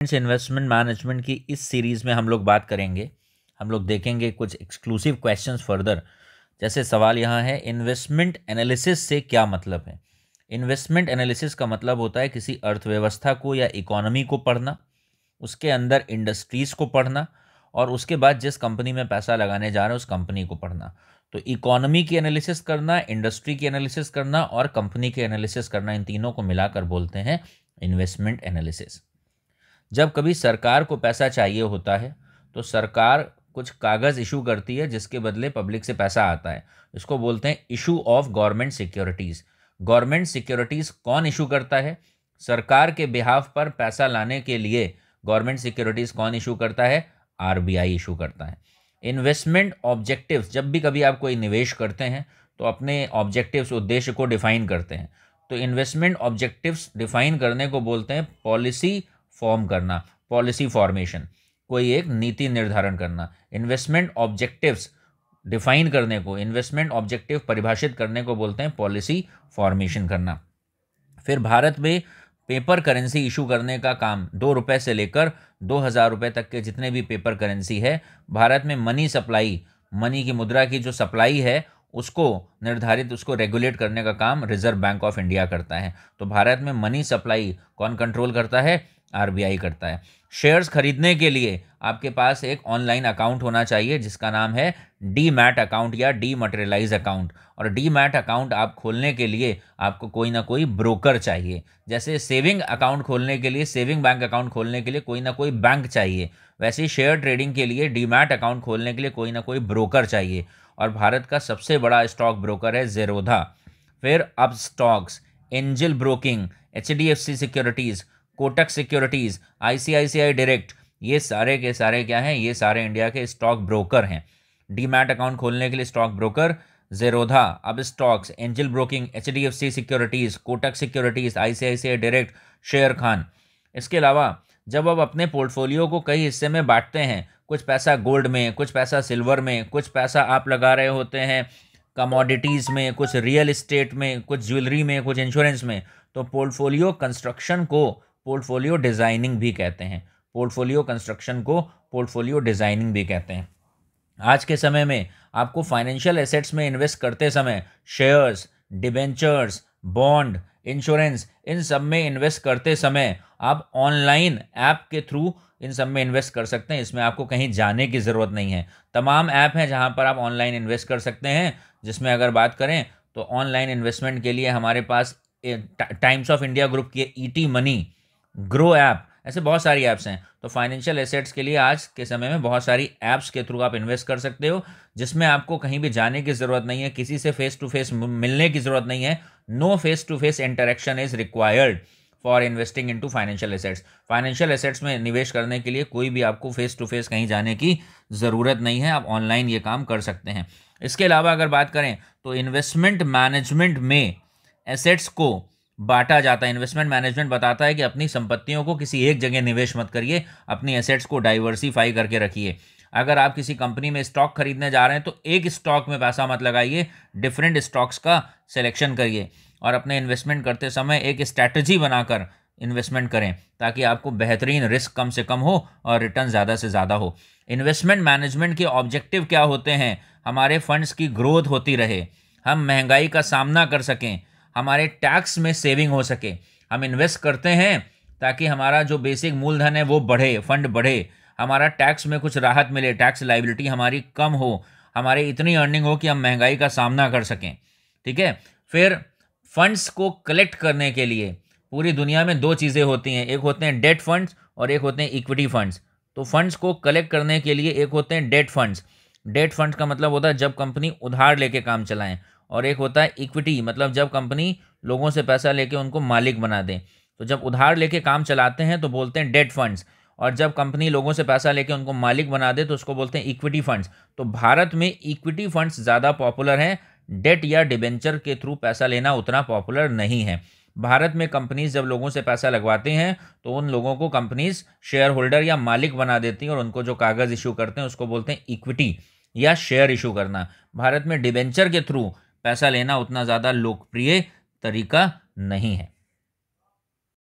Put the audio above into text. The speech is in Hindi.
फ्रेंड्स इन्वेस्टमेंट मैनेजमेंट की इस सीरीज़ में हम लोग बात करेंगे हम लोग देखेंगे कुछ एक्सक्लूसिव क्वेश्चन फर्दर जैसे सवाल यहाँ है इन्वेस्टमेंट एनालिसिस से क्या मतलब है इन्वेस्टमेंट एनालिसिस का मतलब होता है किसी अर्थव्यवस्था को या इकोनॉमी को पढ़ना उसके अंदर इंडस्ट्रीज़ को पढ़ना और उसके बाद जिस कंपनी में पैसा लगाने जा रहे हैं उस कंपनी को पढ़ना तो इकोनॉमी की एनालिसिस करना इंडस्ट्री की एनालिसिस करना और कंपनी की एनालिसिस करना इन तीनों को मिलाकर बोलते हैं इन्वेस्टमेंट एनालिसिस जब कभी सरकार को पैसा चाहिए होता है तो सरकार कुछ कागज़ इशू करती है जिसके बदले पब्लिक से पैसा आता है इसको बोलते हैं issue of government securities government securities कौन इशू करता है सरकार के बिहाफ पर पैसा लाने के लिए गवर्नमेंट सिक्योरिटीज़ कौन इशू करता है आर इशू करता है इन्वेस्टमेंट ऑब्जेक्टिव जब भी कभी आप कोई निवेश करते हैं तो अपने ऑब्जेक्टिव्स उद्देश्य को डिफाइन करते हैं तो इन्वेस्टमेंट ऑब्जेक्टिव्स डिफाइन करने को बोलते हैं पॉलिसी फॉर्म करना पॉलिसी फॉर्मेशन कोई एक नीति निर्धारण करना इन्वेस्टमेंट ऑब्जेक्टिव्स डिफाइन करने को इन्वेस्टमेंट ऑब्जेक्टिव परिभाषित करने को बोलते हैं पॉलिसी फॉर्मेशन करना फिर भारत में पेपर करेंसी इशू करने का काम दो रुपये से लेकर दो हज़ार रुपये तक के जितने भी पेपर करेंसी है भारत में मनी सप्लाई मनी की मुद्रा की जो सप्लाई है उसको निर्धारित उसको रेगुलेट करने का काम रिजर्व बैंक ऑफ इंडिया करता है तो भारत में मनी सप्लाई कौन कंट्रोल करता है आरबीआई करता है शेयर्स खरीदने के लिए आपके पास एक ऑनलाइन अकाउंट होना चाहिए जिसका नाम है डी मैट अकाउंट या डी मटेरियलाइज अकाउंट और डी मैट अकाउंट आप खोलने के लिए आपको कोई ना कोई ब्रोकर चाहिए जैसे सेविंग अकाउंट खोलने के लिए सेविंग बैंक अकाउंट खोलने के लिए कोई ना कोई बैंक चाहिए वैसे ही शेयर ट्रेडिंग के लिए डी मैट अकाउंट खोलने के लिए कोई ना कोई ब्रोकर चाहिए और भारत का सबसे बड़ा स्टॉक ब्रोकर है जेरोधा फिर Upstox Angel Broking H D F C Securities Kotak Securities ICICI Direct ये सारे के सारे क्या हैं ये सारे इंडिया के स्टॉक ब्रोकर हैं डीमैट अकाउंट खोलने के लिए stock broker Zerodha Upstox Angel Broking H D F C Securities Kotak Securities I Direct Sharekhan इसके अलावा जब आप अपने पोर्टफोलियो को कई हिस्से में बांटते हैं कुछ पैसा गोल्ड में कुछ पैसा सिल्वर में कुछ पैसा आप लगा रहे होते हैं कमोडिटीज़ में कुछ रियल इस्टेट में कुछ ज्वेलरी में कुछ इंश्योरेंस में तो पोर्टफोलियो कंस्ट्रक्शन को पोर्टफोलियो डिज़ाइनिंग भी कहते हैं पोर्टफोलियो कंस्ट्रक्शन को पोर्टफोलियो डिज़ाइनिंग भी कहते हैं आज के समय में आपको फाइनेंशियल एसेट्स में इन्वेस्ट करते समय शेयर्स डिबेंचर्स बॉन्ड इंश्योरेंस इन सब में इन्वेस्ट करते समय आप ऑनलाइन ऐप के थ्रू इन सब में इन्वेस्ट कर सकते हैं इसमें आपको कहीं जाने की ज़रूरत नहीं है तमाम ऐप हैं जहां पर आप ऑनलाइन इन्वेस्ट कर सकते हैं जिसमें अगर बात करें तो ऑनलाइन इन्वेस्टमेंट के लिए हमारे पास टाइम्स ऑफ इंडिया ग्रुप की E T Money Groww app ऐसे बहुत सारी ऐप्स हैं तो फाइनेंशियल एसेट्स के लिए आज के समय में बहुत सारी ऐप्स के थ्रू आप इन्वेस्ट कर सकते हो जिसमें आपको कहीं भी जाने की ज़रूरत नहीं है किसी से फेस टू फेस मिलने की ज़रूरत नहीं है no face to face interaction is required for investing into financial assets financial assets में निवेश करने के लिए कोई भी आपको फेस टू फेस कहीं जाने की ज़रूरत नहीं है आप ऑनलाइन ये काम कर सकते हैं इसके अलावा अगर बात करें तो इन्वेस्टमेंट मैनेजमेंट में एसेट्स को बांटा जाता है इन्वेस्टमेंट मैनेजमेंट बताता है कि अपनी संपत्तियों को किसी एक जगह निवेश मत करिए अपनी एसेट्स को डाइवर्सीफाई करके रखिए अगर आप किसी कंपनी में स्टॉक खरीदने जा रहे हैं तो एक स्टॉक में पैसा मत लगाइए डिफरेंट स्टॉक्स का सिलेक्शन करिए और अपने इन्वेस्टमेंट करते समय एक स्ट्रैटेजी बनाकर इन्वेस्टमेंट करें ताकि आपको बेहतरीन रिस्क कम से कम हो और रिटर्न ज़्यादा से ज़्यादा हो इन्वेस्टमेंट मैनेजमेंट के ऑब्जेक्टिव क्या होते हैं हमारे फंड्स की ग्रोथ होती रहे हम महंगाई का सामना कर सकें हमारे टैक्स में सेविंग हो सके हम इन्वेस्ट करते हैं ताकि हमारा जो बेसिक मूलधन है वो बढ़े फंड बढ़े हमारा टैक्स में कुछ राहत मिले टैक्स लाइबिलिटी हमारी कम हो हमारे इतनी अर्निंग हो कि हम महंगाई का सामना कर सकें ठीक है फिर फंड्स को कलेक्ट करने के लिए पूरी दुनिया में दो चीज़ें होती हैं एक होते हैं डेट फंड्स और एक होते हैं इक्विटी फंड्स तो फंड्स को कलेक्ट करने के लिए एक होते हैं डेट फंड्स डेट फंड्स का मतलब होता है जब कंपनी उधार लेके काम चलाएं और एक होता है इक्विटी मतलब जब कंपनी लोगों से पैसा लेके उनको मालिक बना दें तो जब उधार लेके काम चलाते हैं तो बोलते हैं डेट फंड्स और जब कंपनी लोगों से पैसा लेके उनको मालिक बना दे तो उसको बोलते हैं इक्विटी फंड्स तो भारत में इक्विटी फंड्स ज़्यादा पॉपुलर हैं डेट या डिबेंचर के थ्रू पैसा लेना उतना पॉपुलर नहीं है भारत में कंपनीज जब लोगों से पैसा लगवाते हैं तो उन लोगों को कंपनीज शेयर होल्डर या मालिक बना देती हैं और उनको जो कागज़ इशू करते हैं उसको बोलते हैं इक्विटी या शेयर इशू करना भारत में डिबेंचर के थ्रू पैसा लेना उतना ज़्यादा लोकप्रिय तरीका नहीं है